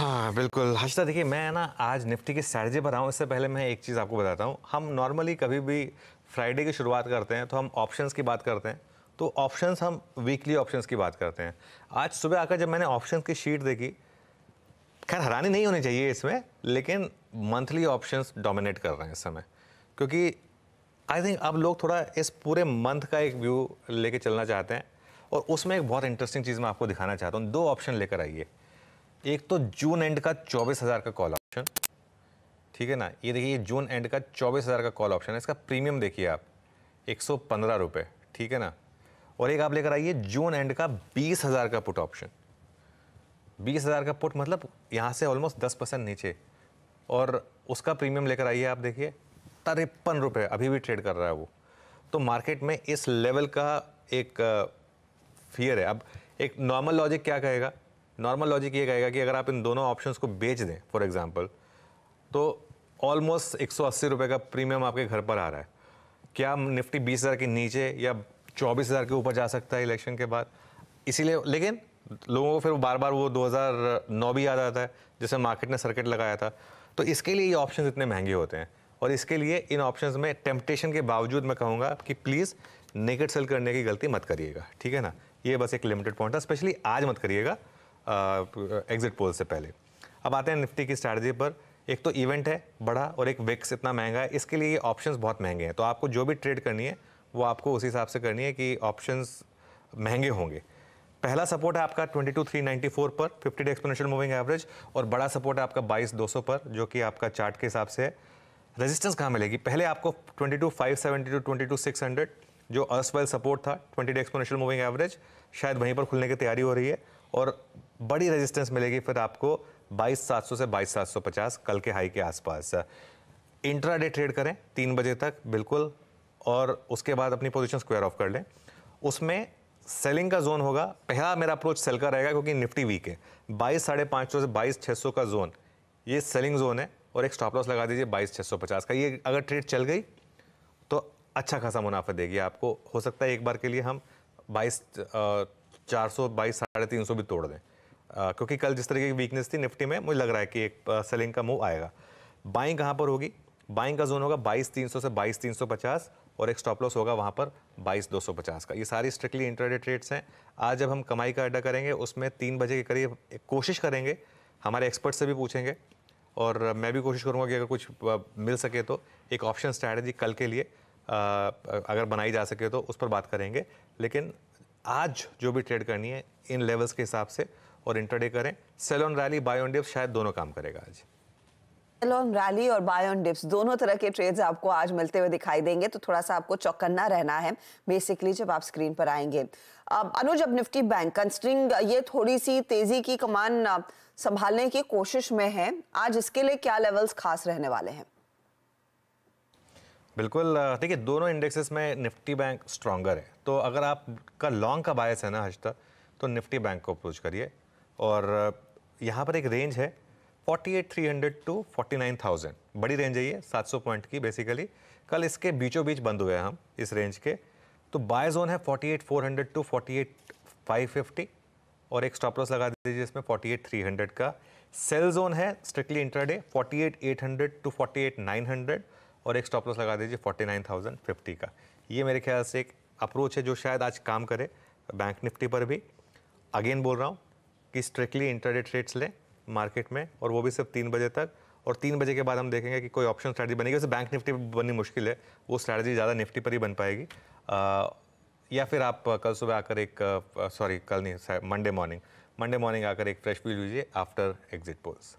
हाँ बिल्कुल हर्षिता देखिए मैं ना आज निफ्टी के स्ट्रैटेजी बताऊँ इससे पहले मैं एक चीज़ आपको बताता हूँ हम नॉर्मली कभी भी फ्राइडे की शुरुआत करते हैं तो हम ऑप्शंस की बात करते हैं तो ऑप्शंस हम वीकली ऑप्शंस की बात करते हैं आज सुबह आकर जब मैंने ऑप्शंस की शीट देखी खैर हैरानी नहीं होनी चाहिए इसमें लेकिन मंथली ऑप्शंस डोमिनेट कर रहे हैं इस समय क्योंकि आई थिंक अब लोग थोड़ा इस पूरे मंथ का एक व्यू लेके चलना चाहते हैं और उसमें एक बहुत इंटरेस्टिंग चीज़ मैं आपको दिखाना चाहता हूँ दो ऑप्शन लेकर आइए एक तो जून एंड का चौबीस हज़ार का कॉल ऑप्शन ठीक है ना ये देखिए ये जून एंड का चौबीस हज़ार का कॉल ऑप्शन है इसका प्रीमियम देखिए आप एक सौ पंद्रह रुपये ठीक है ना और एक आप लेकर आइए जून एंड का बीस हज़ार का पुट ऑप्शन बीस हज़ार का पुट मतलब यहाँ से ऑलमोस्ट दस परसेंट नीचे और उसका प्रीमियम लेकर आइए आप देखिए तिरपन रुपये अभी भी ट्रेड कर रहा है वो तो मार्केट में इस लेवल का एक फियर है अब एक नॉर्मल लॉजिक क्या कहेगा नॉर्मल लॉजिक ये कहेगा कि अगर आप इन दोनों ऑप्शंस को बेच दें फॉर एग्जांपल तो ऑलमोस्ट एक सौ का प्रीमियम आपके घर पर आ रहा है क्या निफ्टी बीस हज़ार के नीचे या चौबीस हज़ार के ऊपर जा सकता है इलेक्शन के बाद इसीलिए लेकिन लोगों को फिर बार बार वो 2009 भी याद आता है जैसे मार्केट ने सर्किट लगाया था तो इसके लिए ये ऑप्शन इतने महंगे होते हैं और इसके लिए इन ऑप्शंस में टेम्पटेशन के बावजूद मैं कहूँगा कि प्लीज़ नेकेट सेल करने की गलती मत करिएगा ठीक है ना ये बस एक लिमिटेड पॉइंट था स्पेशली आज मत करिएगा एग्जिट पोल से पहले अब आते हैं निफ्टी की स्ट्रैटेजी पर एक तो इवेंट है बड़ा और एक विक्स इतना महंगा है इसके लिए ऑप्शंस बहुत महंगे हैं तो आपको जो भी ट्रेड करनी है वो आपको उसी हिसाब से करनी है कि ऑप्शंस महंगे होंगे पहला सपोर्ट है आपका 22,394 पर 50 डे एक्सपोनेंशियल मूविंग एवरेज और बड़ा सपोर्ट है आपका 22,200 पर जो कि आपका चार्ट के हिसाब से है रेजिस्टेंस कहाँ मिलेगी पहले आपको सिक्स 22,600 जो अर्सवेल सपोर्ट था 20 डे एक्सपोनेंशियल मूविंग एवरेज शायद वहीं पर खुलने की तैयारी हो रही है और बड़ी रेजिस्टेंस मिलेगी फिर आपको 22,700 से 22,750 कल के हाई के आसपास इंट्रा डे ट्रेड करें तीन बजे तक बिल्कुल और उसके बाद अपनी पोजीशन स्क्वायर ऑफ कर लें उसमें सेलिंग का जोन होगा पहला मेरा अप्रोच सेल का रहेगा क्योंकि निफ्टी वीक है बाईस साढ़े पाँच सौ से बाईस छः सौ का जोन ये सेलिंग जोन है और एक स्टॉप लॉस लगा दीजिए बाईस छः सौ पचास का ये अगर ट्रेड चल गई तो अच्छा खासा मुनाफा देगी आपको हो सकता है एक बार के लिए हम बाईस चार सौ बाईस साढ़े तीन सौ भी तोड़ दें आ, क्योंकि कल जिस तरीके की वीकनेस थी निफ्टी में मुझे लग रहा है कि एक सेलिंग का मूव आएगा बाइंग कहाँ पर होगी बाइंग का जोन होगा बाईस तीन सौ से बाईस तीन सौ पचास और एक स्टॉप लॉस होगा वहाँ पर बाईस दो सौ पचास का ये सारी स्ट्रिक्टली इंटरडे ट्रेड्स हैं आज जब हम कमाई का अड्डा करेंगे उसमें तीन बजे के करीब कोशिश करेंगे हमारे एक्सपर्ट से भी पूछेंगे और मैं भी कोशिश करूँगा कि अगर कुछ मिल सके तो एक ऑप्शन स्ट्रैटेजी कल के लिए अगर बनाई जा सके तो उस पर बात करेंगे लेकिन आज जो भी ट्रेड करनी है इन लेवल्स के हिसाब से और इंटरडे करें सेलोन रैली बायोन डिप शायद दोनों काम करेगा आज रैली और बायोन डिप्स दोनों तरह के ट्रेड्स आपको आज मिलते हुए दिखाई देंगे तो थोड़ा सा आपको चौकन्ना रहना है बेसिकली जब आप स्क्रीन पर आएंगे अब अनुज अब निफ्टी बैंक कंसिडरिंग ये थोड़ी सी तेजी की कमान संभालने की कोशिश में है आज इसके लिए क्या लेवल्स खास रहने वाले हैं बिल्कुल देखिए दोनों इंडेक्सेस में निफ्टी बैंक स्ट्रॉगर है तो अगर आपका लॉन्ग का बायस है ना हजता तो निफ्टी बैंक को अप्रोच करिए और यहाँ पर एक रेंज है 48,300 टू 49,000 बड़ी रेंज है ये 700 पॉइंट की बेसिकली कल इसके बीचों बीच बंद हुए हम इस रेंज के तो बाय जोन है 48,400 टू 48,550 और एक स्टॉप लॉस लगा दीजिए इसमें 48,300 का सेल जोन है स्ट्रिक्टली इंटरडे 48,800 टू 48,900 और एक स्टॉप लॉस लगा दीजिए फोर्टी नाइन थाउजेंड फिफ्टी का ये मेरे ख्याल से एक अप्रोच है जो शायद आज काम करे बैंक निफ्टी पर भी अगेन बोल रहा हूँ कि स्ट्रिक्टली इंटरडेट रेट्स लें मार्केट में और वो भी सिर्फ तीन बजे तक और तीन बजे के बाद हम देखेंगे कि कोई ऑप्शन स्ट्रैटी बनेगी वैसे बैंक निफ्टी पर बननी मुश्किल है वो स्ट्रैटी ज़्यादा निफ्टी पर ही बन पाएगी या फिर आप कल सुबह आकर एक सॉरी कल नहीं मंडे मॉर्निंग मंडे मॉर्निंग आकर एक फ्रेश व्यू लीजिए आफ्टर एग्जिट पोल्स